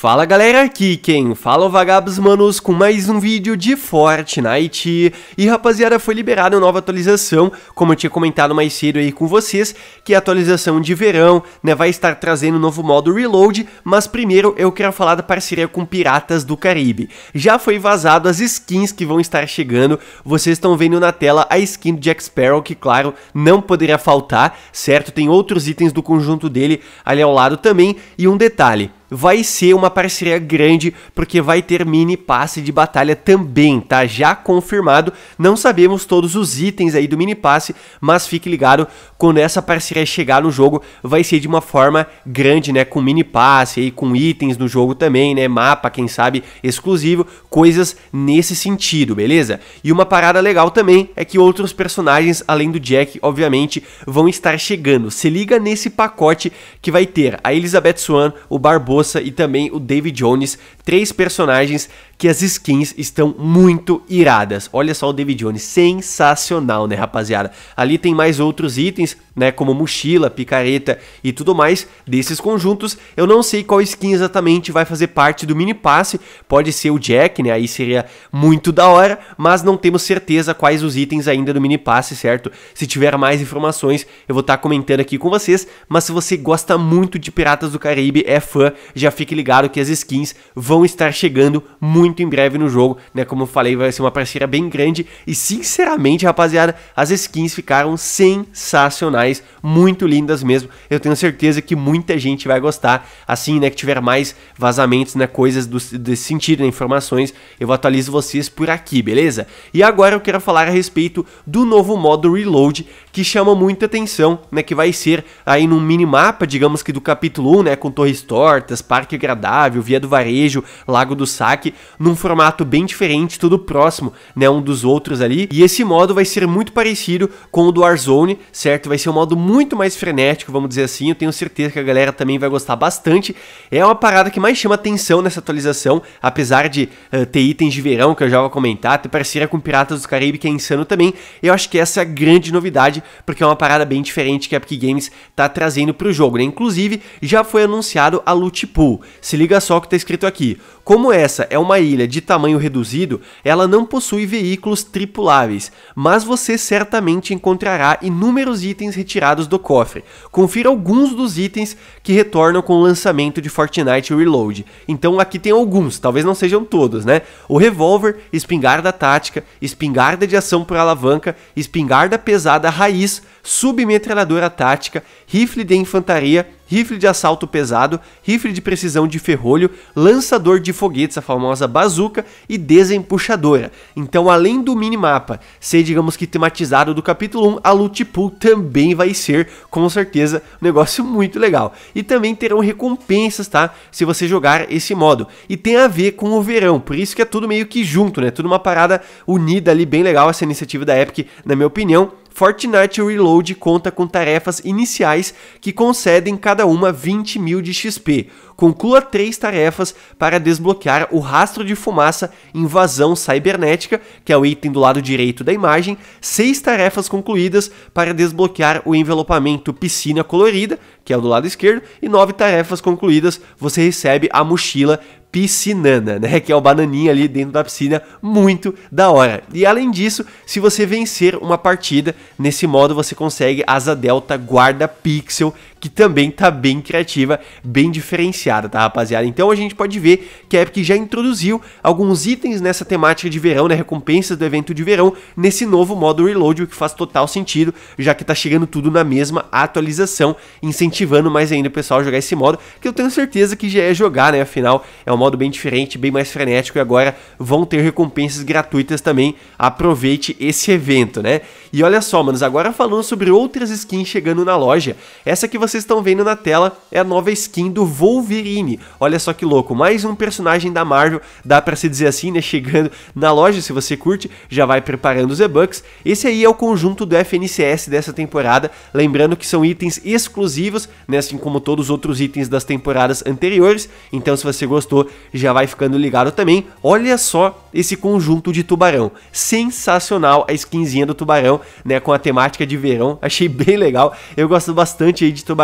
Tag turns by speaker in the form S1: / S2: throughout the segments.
S1: Fala galera, aqui quem fala é o Vagabos Manos com mais um vídeo de Fortnite E rapaziada, foi liberada uma nova atualização, como eu tinha comentado mais cedo aí com vocês Que é a atualização de verão, né, vai estar trazendo um novo modo Reload Mas primeiro eu quero falar da parceria com Piratas do Caribe Já foi vazado as skins que vão estar chegando Vocês estão vendo na tela a skin do Jack Sparrow, que claro, não poderia faltar, certo? Tem outros itens do conjunto dele ali ao lado também E um detalhe vai ser uma parceria grande, porque vai ter mini passe de batalha também, tá? Já confirmado. Não sabemos todos os itens aí do mini passe, mas fique ligado, quando essa parceria chegar no jogo, vai ser de uma forma grande, né? Com mini passe aí, com itens no jogo também, né? Mapa, quem sabe, exclusivo, coisas nesse sentido, beleza? E uma parada legal também é que outros personagens, além do Jack, obviamente, vão estar chegando. Se liga nesse pacote que vai ter a Elizabeth Swan, o Barbosa moça e também o David Jones, três personagens que as skins estão muito iradas. Olha só o David Jones, sensacional, né, rapaziada? Ali tem mais outros itens, né, como mochila, picareta e tudo mais desses conjuntos. Eu não sei qual skin exatamente vai fazer parte do mini passe. Pode ser o Jack, né? Aí seria muito da hora, mas não temos certeza quais os itens ainda do mini passe, certo? Se tiver mais informações, eu vou estar tá comentando aqui com vocês, mas se você gosta muito de Piratas do Caribe, é fã, já fique ligado que as skins vão estar chegando muito em breve no jogo, né? Como eu falei, vai ser uma parceria bem grande e sinceramente, rapaziada, as skins ficaram sensacionais, muito lindas mesmo. Eu tenho certeza que muita gente vai gostar. Assim, né, que tiver mais vazamentos, né, coisas do, desse sentido, né, informações, eu atualizo vocês por aqui, beleza? E agora eu quero falar a respeito do novo modo Reload que chama muita atenção, né, que vai ser aí num minimapa, digamos que do capítulo 1, né, com torres tortas, Parque Agradável, Via do Varejo, Lago do Saque, num formato bem diferente, tudo próximo, né, um dos outros ali. E esse modo vai ser muito parecido com o do Warzone, certo? Vai ser um modo muito mais frenético, vamos dizer assim. Eu tenho certeza que a galera também vai gostar bastante. É uma parada que mais chama atenção nessa atualização, apesar de uh, ter itens de verão que eu já vou comentar, ter parceria com Piratas do Caribe que é insano também. Eu acho que essa é a grande novidade, porque é uma parada bem diferente que a Epic Games tá trazendo pro jogo, né? Inclusive, já foi anunciado a loot Tipo, se liga só o que está escrito aqui. Como essa é uma ilha de tamanho reduzido, ela não possui veículos tripuláveis, mas você certamente encontrará inúmeros itens retirados do cofre. Confira alguns dos itens que retornam com o lançamento de Fortnite Reload. Então aqui tem alguns, talvez não sejam todos, né? O revólver, espingarda tática, espingarda de ação por alavanca, espingarda pesada raiz, submetralhadora tática, rifle de infantaria, rifle de assalto pesado, rifle de precisão de ferrolho, lançador de foguetes, a famosa bazuca e desempuxadora. Então, além do minimapa ser, digamos que, tematizado do capítulo 1, a loot pool também vai ser, com certeza, um negócio muito legal. E também terão recompensas, tá? Se você jogar esse modo. E tem a ver com o verão, por isso que é tudo meio que junto, né? Tudo uma parada unida ali, bem legal essa iniciativa da Epic, na minha opinião. Fortnite Reload conta com tarefas iniciais que concedem cada uma 20 mil de XP. Conclua três tarefas para desbloquear o rastro de fumaça Invasão Cybernética, que é o item do lado direito da imagem, seis tarefas concluídas para desbloquear o envelopamento Piscina Colorida, que é o do lado esquerdo, e nove tarefas concluídas você recebe a mochila Piscinana, né? Que é o bananinha ali dentro da piscina, muito da hora. E além disso, se você vencer uma partida, nesse modo você consegue Asa Delta Guarda Pixel, que também tá bem criativa, bem diferenciada, tá, rapaziada? Então a gente pode ver que a Epic já introduziu alguns itens nessa temática de verão, né, recompensas do evento de verão, nesse novo modo Reload, o que faz total sentido, já que tá chegando tudo na mesma atualização, incentivando mais ainda o pessoal a jogar esse modo, que eu tenho certeza que já é jogar, né, afinal é um modo bem diferente, bem mais frenético e agora vão ter recompensas gratuitas também, aproveite esse evento, né? E olha só, manos, agora falando sobre outras skins chegando na loja, essa que você vocês estão vendo na tela é a nova skin do Wolverine. Olha só que louco, mais um personagem da Marvel, dá para se dizer assim, né? Chegando na loja, se você curte, já vai preparando os e-bucks. Esse aí é o conjunto do FNCS dessa temporada, lembrando que são itens exclusivos, né? Assim como todos os outros itens das temporadas anteriores. Então, se você gostou, já vai ficando ligado também. Olha só esse conjunto de tubarão. Sensacional a skinzinha do tubarão, né? Com a temática de verão. Achei bem legal. Eu gosto bastante aí de tubarão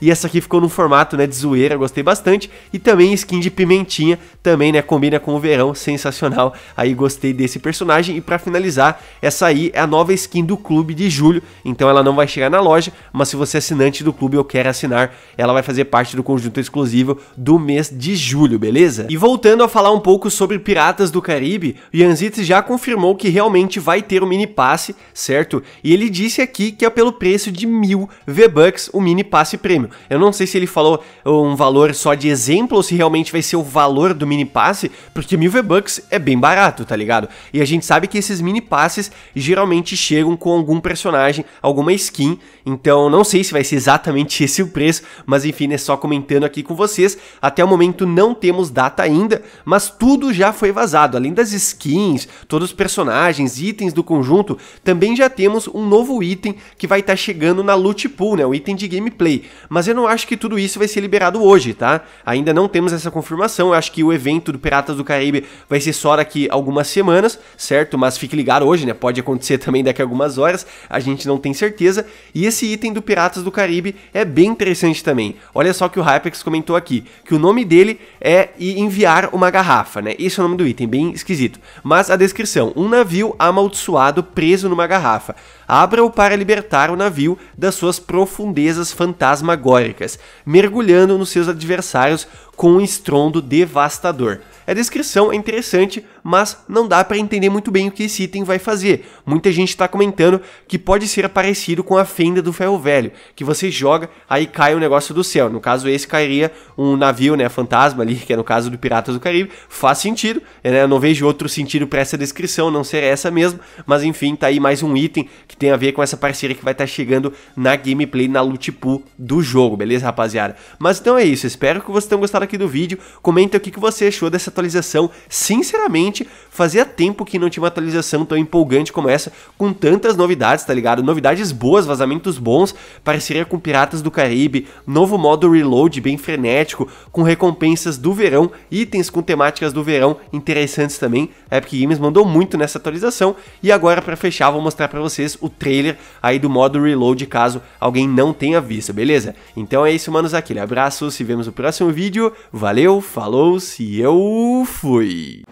S1: e essa aqui ficou num formato né, de zoeira, gostei bastante. E também skin de pimentinha, também né, combina com o verão, sensacional. Aí gostei desse personagem. E para finalizar, essa aí é a nova skin do clube de julho. Então ela não vai chegar na loja, mas se você é assinante do clube ou quer assinar, ela vai fazer parte do conjunto exclusivo do mês de julho, beleza? E voltando a falar um pouco sobre Piratas do Caribe, Yanzitz já confirmou que realmente vai ter o um mini passe, certo? E ele disse aqui que é pelo preço de mil V-Bucks o mini passe passe prêmio. Eu não sei se ele falou é, um valor só de exemplo ou se realmente vai ser o valor do mini passe, porque mil V-Bucks é bem barato, tá ligado? E a gente sabe que esses mini passes geralmente chegam com algum personagem, alguma skin, então não sei se vai ser exatamente esse o preço, mas enfim, é só comentando aqui com vocês. Até o momento não temos data ainda, mas tudo já foi vazado, além das skins, todos os personagens, itens do conjunto, também já temos um novo item que vai estar tá chegando na Loot Pool, né? O item de gameplay Play. Mas eu não acho que tudo isso vai ser liberado hoje, tá? Ainda não temos essa confirmação. Eu acho que o evento do Piratas do Caribe vai ser só daqui algumas semanas, certo? Mas fique ligado hoje, né? Pode acontecer também daqui a algumas horas, a gente não tem certeza. E esse item do Piratas do Caribe é bem interessante também. Olha só que o Hypex comentou aqui, que o nome dele é enviar uma garrafa, né? Esse é o nome do item, bem esquisito. Mas a descrição: um navio amaldiçoado preso numa garrafa. Abra-o para libertar o navio das suas profundezas fantásticas fantasmagóricas, mergulhando nos seus adversários com um estrondo devastador. A descrição é interessante, mas não dá para entender muito bem o que esse item vai fazer. Muita gente está comentando que pode ser parecido com a fenda do ferro velho, que você joga, aí cai um negócio do céu. No caso, esse cairia um navio, né, fantasma ali, que é no caso do Piratas do Caribe. Faz sentido, né? Eu não vejo outro sentido para essa descrição, não ser essa mesmo, mas enfim, tá aí mais um item que tem a ver com essa parceria que vai estar tá chegando na gameplay, na loot pool do jogo, beleza, rapaziada? Mas então é isso, espero que vocês tenham gostado aqui do vídeo. Comenta o que, que você achou dessa atualização, sinceramente, Fazia tempo que não tinha uma atualização tão empolgante como essa, com tantas novidades, tá ligado? Novidades boas, vazamentos bons, parceria com Piratas do Caribe, novo modo reload bem frenético, com recompensas do verão, itens com temáticas do verão interessantes também. A Epic Games mandou muito nessa atualização. E agora, para fechar, vou mostrar para vocês o trailer aí do modo reload, caso alguém não tenha visto, beleza? Então é isso, manos. Aquele abraço, se vemos no próximo vídeo. Valeu, falou, se eu fui!